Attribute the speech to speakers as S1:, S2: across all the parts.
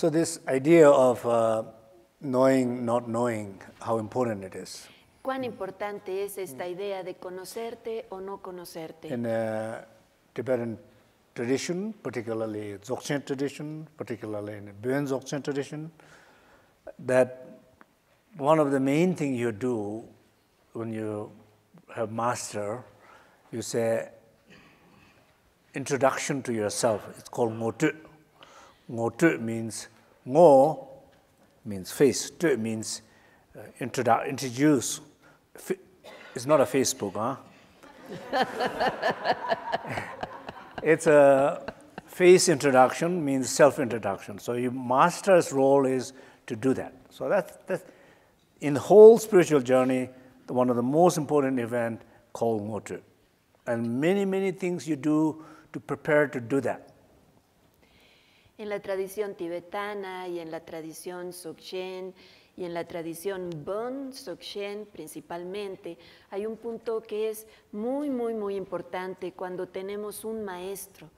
S1: So this idea of uh, knowing, not knowing, how important it is.
S2: Cuán importante es esta mm. idea de conocerte o no conocerte. In
S1: a Tibetan tradition, particularly Dzogchen tradition, particularly in the Buen Dzogchen tradition, that one of the main things you do when you have master, you say introduction to yourself. It's called motu. Ngo tu means ngo means face. Tu means uh, introduce. It's not a Facebook, huh? it's a face introduction means self-introduction. So your master's role is to do that. So that's, that's in the whole spiritual journey, one of the most important event called mo-tu, And many, many things you do to prepare to do that.
S2: En la tradición tibetana y en la tradición sokchen y en la tradición Bon sokchen principalmente, hay un punto que es muy, muy, muy importante cuando tenemos un maestro.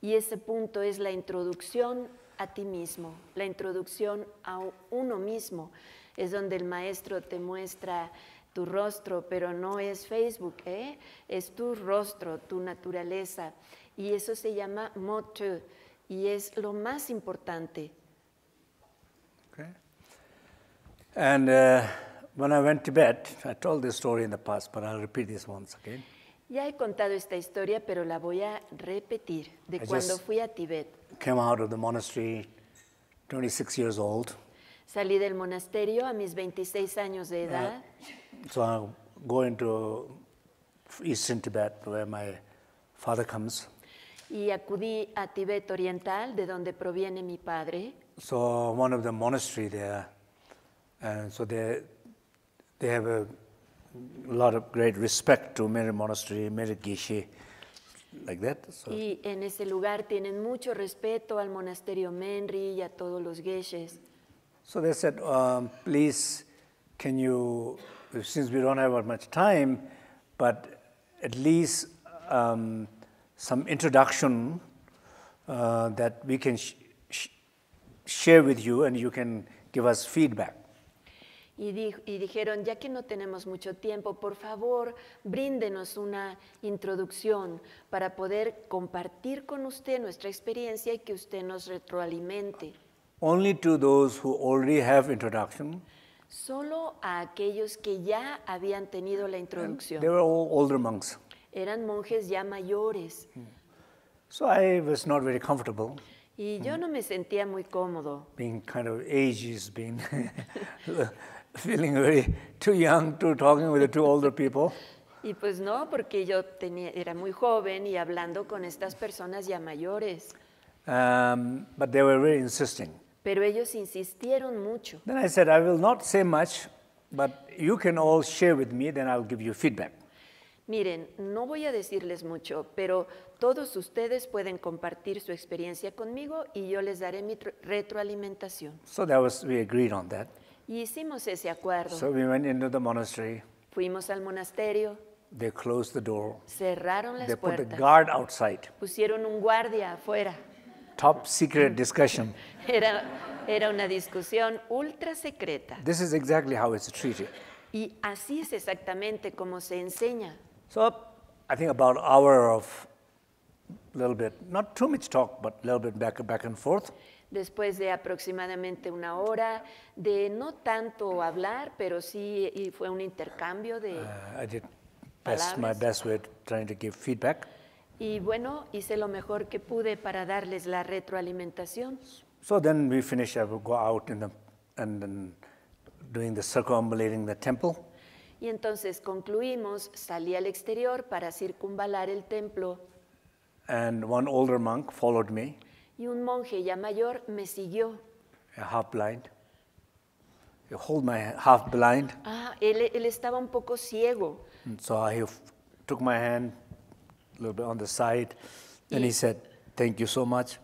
S2: Y ese punto es la introducción a ti mismo, la introducción a uno mismo. Es donde el maestro te muestra tu rostro, pero no es Facebook, ¿eh? es tu rostro, tu naturaleza. Y eso se llama Motu y es lo más importante.
S1: Okay. And uh, when I went to Tibet, I told this story in the past, but I'll repeat this once again.
S2: Ya he contado esta historia, pero la voy a repetir de I cuando fui a Tibet.
S1: Came out of the monastery 26 years old.
S2: Salí del monasterio a mis 26 años de uh, edad.
S1: Uh, so I go into eastern Tibet where my father comes
S2: y acudí a Tíbet Oriental, de donde proviene mi padre.
S1: So one of the monastery there, and so they they have a lot of great respect to Meri Monastery, Meri Geshe, like that. So.
S2: Y en ese lugar tienen mucho respeto al monasterio Menri y a todos los geshes.
S1: So they said, um, please, can you, since we don't have much time, but at least. Um, some introduction uh, that we can sh sh share with you and you can give us feedback.
S2: Y, y, dijeron, ya que no tenemos mucho tiempo, por favor, bríndenos una introducción para poder compartir con usted nuestra experiencia y que usted nos retroalimente.
S1: Only to those who already have introduction.
S2: Solo a aquellos que ya habían tenido la introducción. And they were
S1: all older monks
S2: eran monjes ya mayores.
S1: So I was not very comfortable.
S2: Y yo no me sentía muy cómodo.
S1: Being kind of ages, being feeling very too young to talking with the two older people.
S2: Y pues no, porque yo tenía, era muy joven y hablando con estas personas ya mayores.
S1: Um, but they were very insisting.
S2: Pero ellos insistieron mucho. Then I
S1: said, I will not say much, but you can all share with me, then I'll give you feedback.
S2: Miren, no voy a decirles mucho, pero todos ustedes pueden compartir su experiencia conmigo y yo les daré mi retroalimentación. Y hicimos ese acuerdo. Fuimos al monasterio. Cerraron las
S1: puertas.
S2: Pusieron un guardia afuera.
S1: Top secret discussion.
S2: era, era una discusión ultra secreta. Y así es exactamente como se enseña.
S1: So I think about an hour of a little bit, not too much talk, but a little bit back, back and forth.
S2: Después de aproximadamente una hora de no tanto hablar, pero sí y fue un intercambio de
S1: uh, I did best, my best way trying to give feedback.
S2: Y bueno, hice lo mejor que pude para darles la retroalimentación.
S1: So then we finish, I uh, will go out in the, and then doing the circumambulating the temple.
S2: Y entonces concluimos, salí al exterior para circunvalar el templo.
S1: And one older monk followed me.
S2: Y un monje ya mayor me siguió.
S1: half blind. You hold my hand, half blind.
S2: Ah, él, él estaba un poco ciego.
S1: so he took my hand a little bit on the side and he said, "Thank you so much."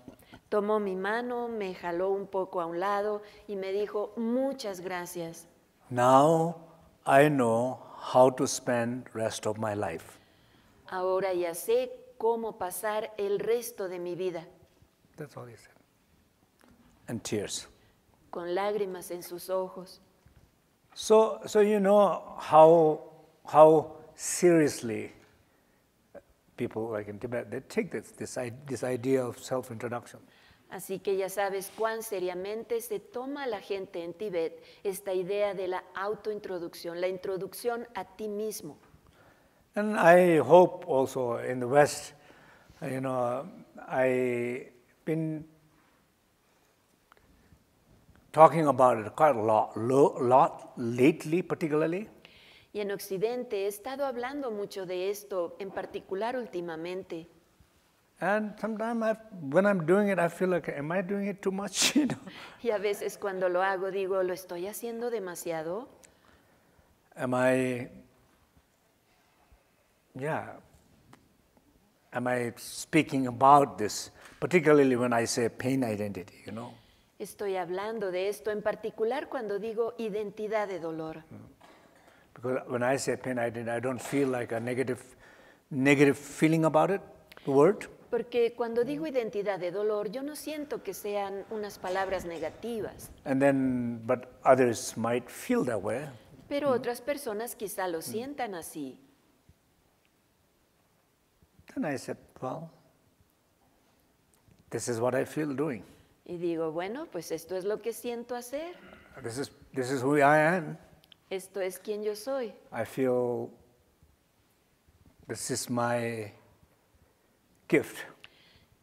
S2: Tomó mi mano, me jaló un poco a un lado y me dijo, "Muchas gracias."
S1: Now I know how to spend rest of my life.
S2: Ahora ya sé cómo pasar el resto de mi vida.
S1: That's all he said. And tears.
S2: Con lágrimas en sus ojos.
S1: So, so you know how, how seriously people like in Tibet, they take this, this, this idea of self-introduction.
S2: Así que ya sabes cuán seriamente se toma la gente en Tíbet esta idea de la autointroducción, la introducción a ti mismo.
S1: And I hope also in the West, you know, been talking about it quite a lot,
S2: Y en Occidente he estado hablando mucho de esto, en particular últimamente.
S1: And sometimes when I'm doing it, I feel like, am I doing it too much? You know?
S2: Y a veces cuando lo hago, digo, ¿lo estoy haciendo demasiado?
S1: Am I, yeah, am I speaking about this, particularly when I say pain identity, you know?
S2: Estoy hablando de esto, en particular cuando digo identidad de dolor. Mm.
S1: Because when I say pain identity, I don't feel like a negative, negative feeling about it, the word.
S2: Porque cuando digo identidad de dolor, yo no siento que sean unas palabras negativas.
S1: Pero mm-hmm.
S2: otras personas quizá lo mm. sientan así. Y digo, bueno, pues esto es lo que siento hacer. Esto es quien yo soy.
S1: I feel this is my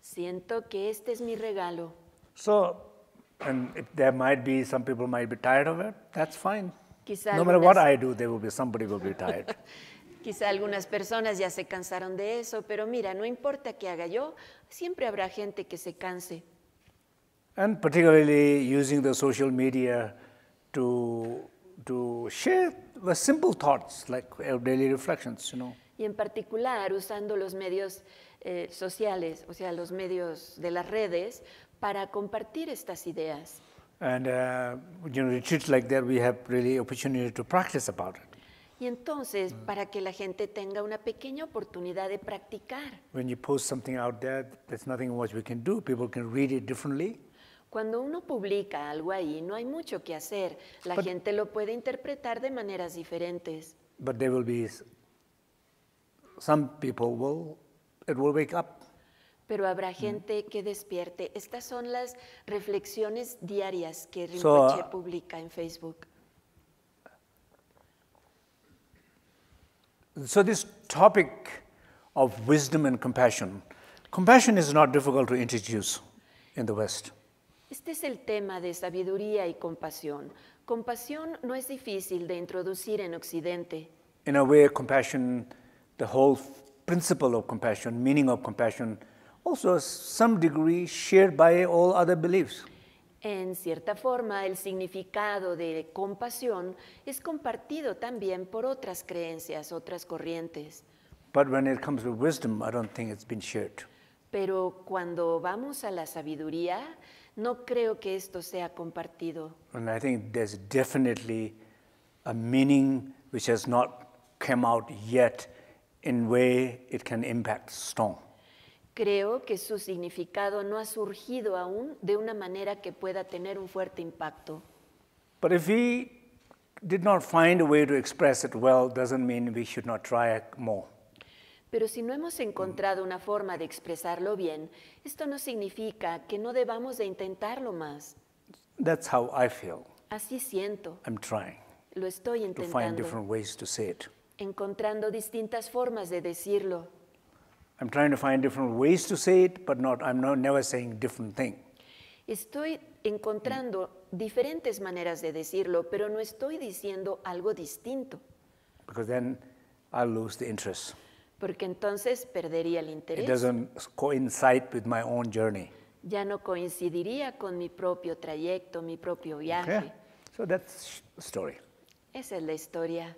S2: Siento que este es mi regalo.
S1: So, and there might be some people might be tired of it. That's fine.
S2: Quizá no matter what I
S1: do, there will be somebody will be tired.
S2: Quizá algunas personas ya se cansaron de eso, pero mira, no importa qué haga yo, siempre habrá gente que se canse.
S1: And particularly using the social media to to share the simple thoughts, like daily reflections, you know.
S2: Y en particular usando los medios eh, sociales, o sea, los medios de las redes, para compartir estas ideas.
S1: And uh, you know, retreats like that, we have really opportunity to practice about it.
S2: Y entonces, para que la gente tenga una pequeña oportunidad de practicar.
S1: When you post something out there, there's nothing much we can do. People can read it differently.
S2: Cuando uno publica algo ahí, no hay mucho que hacer. La gente lo puede interpretar de maneras diferentes. Pero habrá mm. gente que despierte. Estas son las reflexiones diarias que Rinpoche uh, publica en Facebook.
S1: So this topic of wisdom and compassion, compassion is not difficult to introduce in the West.
S2: Este es el tema de sabiduría y compasión. Compasión no es difícil de introducir en Occidente.
S1: In a way, compassion, the whole principle of compassion, meaning of compassion, also some degree shared by all other beliefs.
S2: En cierta forma, el significado de compasión es compartido también por otras creencias, otras corrientes.
S1: But when it comes to wisdom, I don't think it's been shared.
S2: Pero cuando vamos a la sabiduría, no creo que esto sea compartido.
S1: And I think there's definitely a meaning which has not come out yet in way it can impact Stone.
S2: Creo que su significado no ha surgido aún de una manera que pueda tener un fuerte impacto.
S1: But if we did not find a way to express it well, doesn't mean we should not try more.
S2: Pero si no hemos encontrado una forma de expresarlo bien, esto no significa que no debamos de intentarlo más. Así siento. Lo estoy intentando. different ways Encontrando distintas formas de decirlo. I'm trying to Estoy encontrando diferentes maneras de decirlo, pero no estoy diciendo algo distinto.
S1: Because then I'll lose the
S2: porque entonces perdería el interés. Ya no coincidiría con mi propio trayecto, mi propio viaje. Esa es la historia.